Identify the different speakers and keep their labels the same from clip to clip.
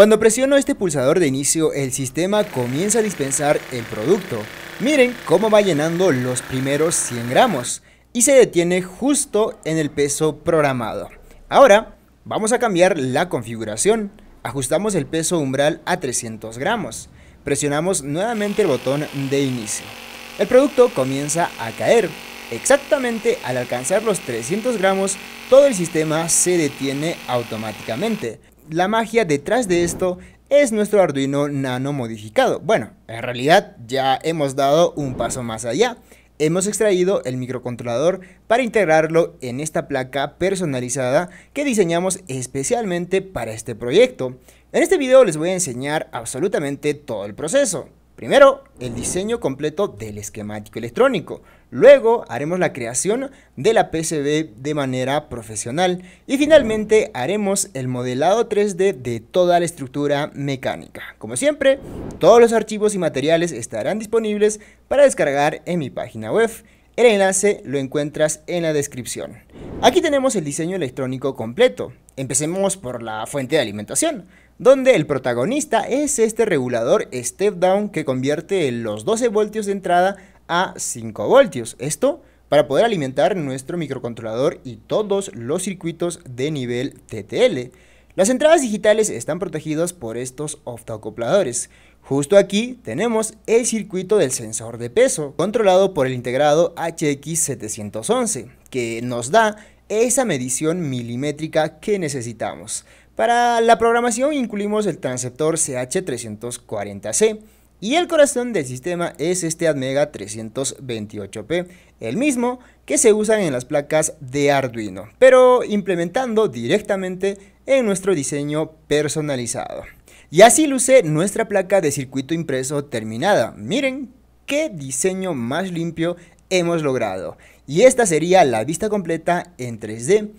Speaker 1: Cuando presiono este pulsador de inicio, el sistema comienza a dispensar el producto. Miren cómo va llenando los primeros 100 gramos y se detiene justo en el peso programado. Ahora vamos a cambiar la configuración. Ajustamos el peso umbral a 300 gramos. Presionamos nuevamente el botón de inicio. El producto comienza a caer. Exactamente al alcanzar los 300 gramos, todo el sistema se detiene automáticamente la magia detrás de esto es nuestro Arduino Nano modificado. Bueno, en realidad ya hemos dado un paso más allá. Hemos extraído el microcontrolador para integrarlo en esta placa personalizada que diseñamos especialmente para este proyecto. En este video les voy a enseñar absolutamente todo el proceso. Primero, el diseño completo del esquemático electrónico. Luego haremos la creación de la PCB de manera profesional. Y finalmente haremos el modelado 3D de toda la estructura mecánica. Como siempre, todos los archivos y materiales estarán disponibles para descargar en mi página web. El enlace lo encuentras en la descripción. Aquí tenemos el diseño electrónico completo. Empecemos por la fuente de alimentación donde el protagonista es este regulador step down que convierte los 12 voltios de entrada a 5 voltios. Esto para poder alimentar nuestro microcontrolador y todos los circuitos de nivel TTL. Las entradas digitales están protegidas por estos optoacopladores. Justo aquí tenemos el circuito del sensor de peso, controlado por el integrado HX711, que nos da esa medición milimétrica que necesitamos. Para la programación incluimos el transceptor CH340C y el corazón del sistema es este Admega 328P, el mismo que se usa en las placas de Arduino, pero implementando directamente en nuestro diseño personalizado. Y así luce nuestra placa de circuito impreso terminada. Miren qué diseño más limpio hemos logrado. Y esta sería la vista completa en 3D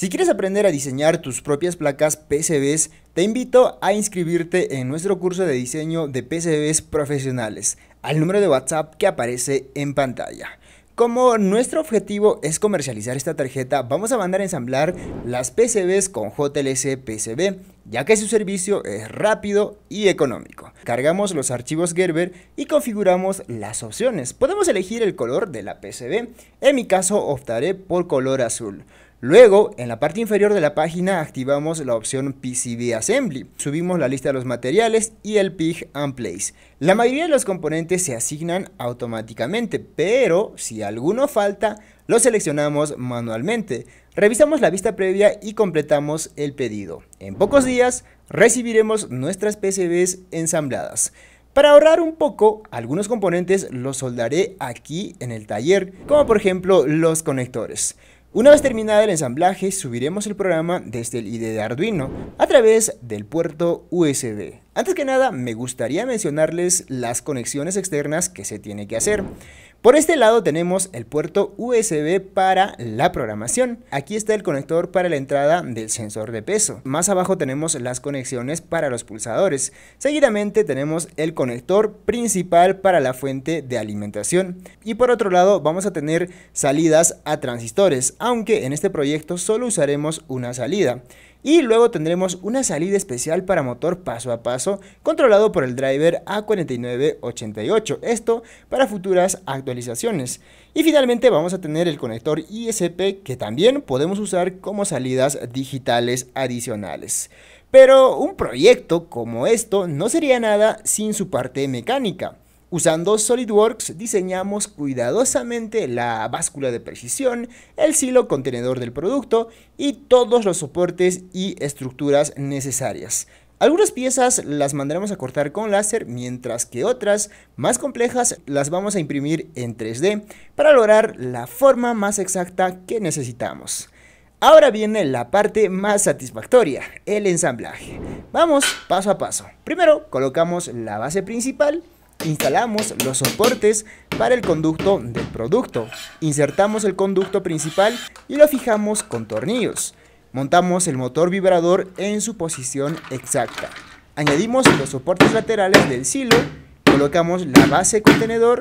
Speaker 1: si quieres aprender a diseñar tus propias placas PCBs, te invito a inscribirte en nuestro curso de diseño de PCBs profesionales al número de WhatsApp que aparece en pantalla. Como nuestro objetivo es comercializar esta tarjeta, vamos a mandar a ensamblar las PCBs con JLC PCB, ya que su servicio es rápido y económico. Cargamos los archivos Gerber y configuramos las opciones. Podemos elegir el color de la PCB, en mi caso optaré por color azul. Luego, en la parte inferior de la página activamos la opción PCB Assembly, subimos la lista de los materiales y el PIG and Place. La mayoría de los componentes se asignan automáticamente, pero si alguno falta, lo seleccionamos manualmente. Revisamos la vista previa y completamos el pedido. En pocos días recibiremos nuestras PCBs ensambladas. Para ahorrar un poco, algunos componentes los soldaré aquí en el taller, como por ejemplo los conectores. Una vez terminado el ensamblaje, subiremos el programa desde el IDE de Arduino a través del puerto USB. Antes que nada, me gustaría mencionarles las conexiones externas que se tiene que hacer. Por este lado tenemos el puerto USB para la programación. Aquí está el conector para la entrada del sensor de peso. Más abajo tenemos las conexiones para los pulsadores. Seguidamente tenemos el conector principal para la fuente de alimentación. Y por otro lado vamos a tener salidas a transistores, aunque en este proyecto solo usaremos una salida. Y luego tendremos una salida especial para motor paso a paso controlado por el driver A4988, esto para futuras actualizaciones. Y finalmente vamos a tener el conector ISP que también podemos usar como salidas digitales adicionales. Pero un proyecto como esto no sería nada sin su parte mecánica. Usando SolidWorks diseñamos cuidadosamente la báscula de precisión, el silo contenedor del producto y todos los soportes y estructuras necesarias. Algunas piezas las mandaremos a cortar con láser, mientras que otras, más complejas, las vamos a imprimir en 3D para lograr la forma más exacta que necesitamos. Ahora viene la parte más satisfactoria, el ensamblaje. Vamos paso a paso. Primero colocamos la base principal Instalamos los soportes para el conducto del producto. Insertamos el conducto principal y lo fijamos con tornillos. Montamos el motor vibrador en su posición exacta. Añadimos los soportes laterales del silo, colocamos la base contenedor,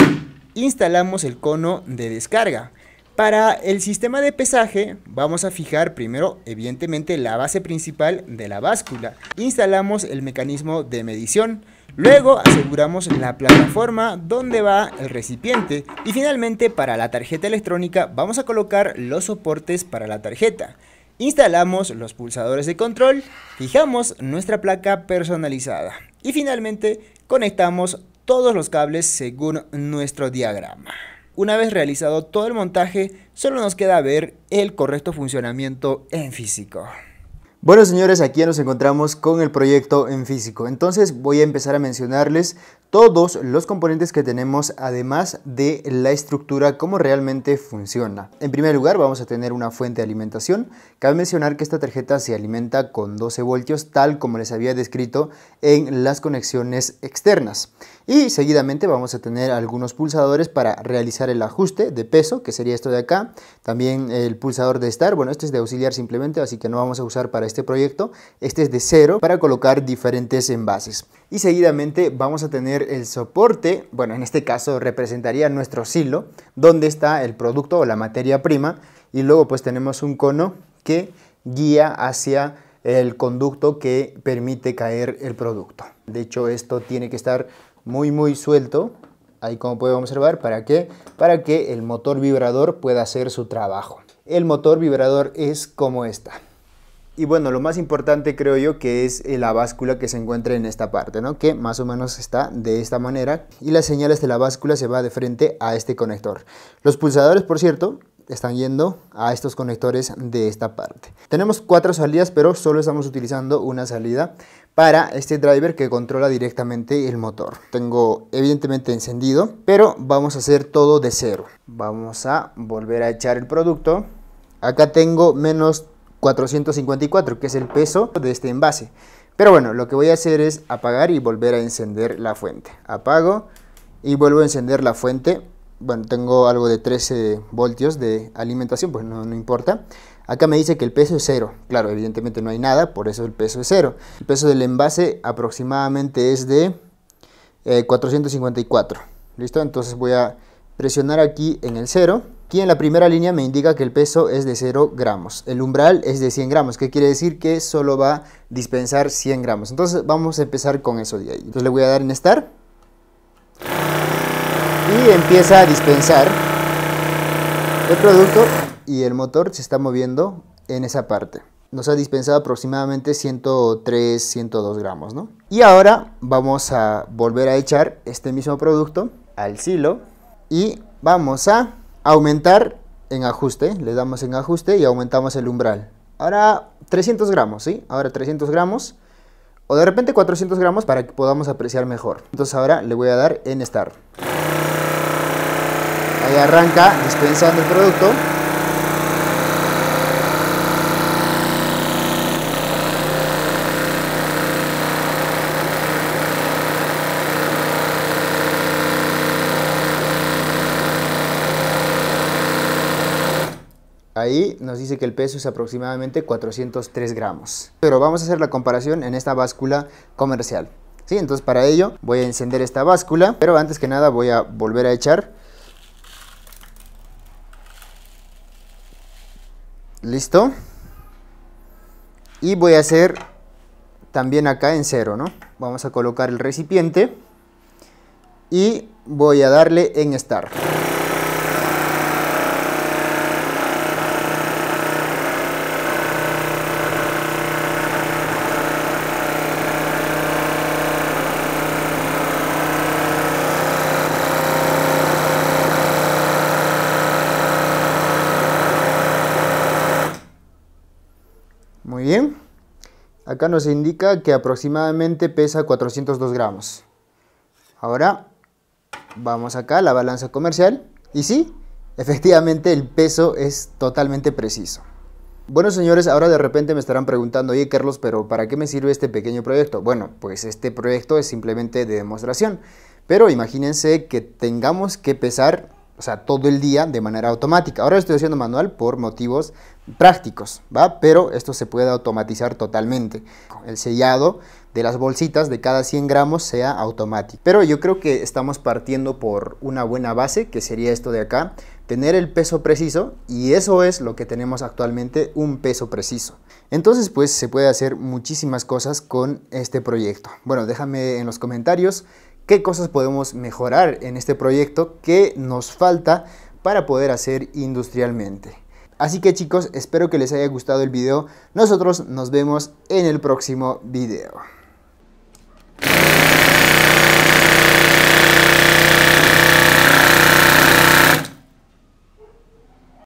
Speaker 1: instalamos el cono de descarga. Para el sistema de pesaje vamos a fijar primero evidentemente la base principal de la báscula. Instalamos el mecanismo de medición. Luego aseguramos la plataforma donde va el recipiente y finalmente para la tarjeta electrónica vamos a colocar los soportes para la tarjeta. Instalamos los pulsadores de control, fijamos nuestra placa personalizada y finalmente conectamos todos los cables según nuestro diagrama. Una vez realizado todo el montaje, solo nos queda ver el correcto funcionamiento en físico. Bueno señores, aquí nos encontramos con el proyecto en físico, entonces voy a empezar a mencionarles todos los componentes que tenemos además de la estructura, cómo realmente funciona. En primer lugar vamos a tener una fuente de alimentación, cabe mencionar que esta tarjeta se alimenta con 12 voltios tal como les había descrito en las conexiones externas. Y seguidamente vamos a tener algunos pulsadores para realizar el ajuste de peso, que sería esto de acá. También el pulsador de estar, bueno, este es de auxiliar simplemente, así que no vamos a usar para este proyecto. Este es de cero para colocar diferentes envases. Y seguidamente vamos a tener el soporte, bueno, en este caso representaría nuestro silo, donde está el producto o la materia prima. Y luego pues tenemos un cono que guía hacia el conducto que permite caer el producto. De hecho, esto tiene que estar muy muy suelto, ahí como pueden observar, ¿para qué? Para que el motor vibrador pueda hacer su trabajo. El motor vibrador es como esta. Y bueno, lo más importante creo yo que es eh, la báscula que se encuentra en esta parte, ¿no? Que más o menos está de esta manera y las señales de la báscula se va de frente a este conector. Los pulsadores, por cierto, están yendo a estos conectores de esta parte. Tenemos cuatro salidas, pero solo estamos utilizando una salida para este driver que controla directamente el motor. Tengo evidentemente encendido, pero vamos a hacer todo de cero. Vamos a volver a echar el producto. Acá tengo menos 454, que es el peso de este envase. Pero bueno, lo que voy a hacer es apagar y volver a encender la fuente. Apago y vuelvo a encender la fuente bueno, tengo algo de 13 voltios de alimentación, pues no, importa. Acá me dice que el peso es cero. Claro, evidentemente no hay nada, por eso el peso es cero. El peso del envase aproximadamente es de 454. Eh, ¿Listo? Entonces voy a presionar aquí en el cero. Aquí en la primera línea me indica que el peso es de 0 gramos. El umbral es de 100 gramos, que quiere decir que solo va a dispensar 100 gramos. Entonces vamos a empezar con eso de ahí. Entonces le voy a dar en Start empieza a dispensar el producto y el motor se está moviendo en esa parte. Nos ha dispensado aproximadamente 103, 102 gramos, Y ahora vamos a volver a echar este mismo producto al silo y vamos a aumentar en ajuste. Le damos en ajuste y aumentamos el umbral. Ahora 300 gramos, ¿sí? Ahora 300 gramos o de repente 400 gramos para que podamos apreciar mejor. Entonces ahora le voy a dar en Start arranca dispensando el producto. Ahí nos dice que el peso es aproximadamente 403 gramos. Pero vamos a hacer la comparación en esta báscula comercial. ¿Sí? Entonces para ello voy a encender esta báscula, pero antes que nada voy a volver a echar listo y voy a hacer también acá en cero no vamos a colocar el recipiente y voy a darle en start Acá nos indica que aproximadamente pesa 402 gramos. Ahora vamos acá a la balanza comercial y sí, efectivamente el peso es totalmente preciso. Bueno señores, ahora de repente me estarán preguntando, oye Carlos, pero ¿para qué me sirve este pequeño proyecto? Bueno, pues este proyecto es simplemente de demostración, pero imagínense que tengamos que pesar o sea, todo el día de manera automática. Ahora lo estoy haciendo manual por motivos prácticos, ¿va? Pero esto se puede automatizar totalmente. El sellado de las bolsitas de cada 100 gramos sea automático. Pero yo creo que estamos partiendo por una buena base, que sería esto de acá, tener el peso preciso y eso es lo que tenemos actualmente, un peso preciso. Entonces pues se puede hacer muchísimas cosas con este proyecto. Bueno, déjame en los comentarios qué cosas podemos mejorar en este proyecto que nos falta para poder hacer industrialmente. Así que chicos, espero que les haya gustado el video. Nosotros nos vemos en el próximo video.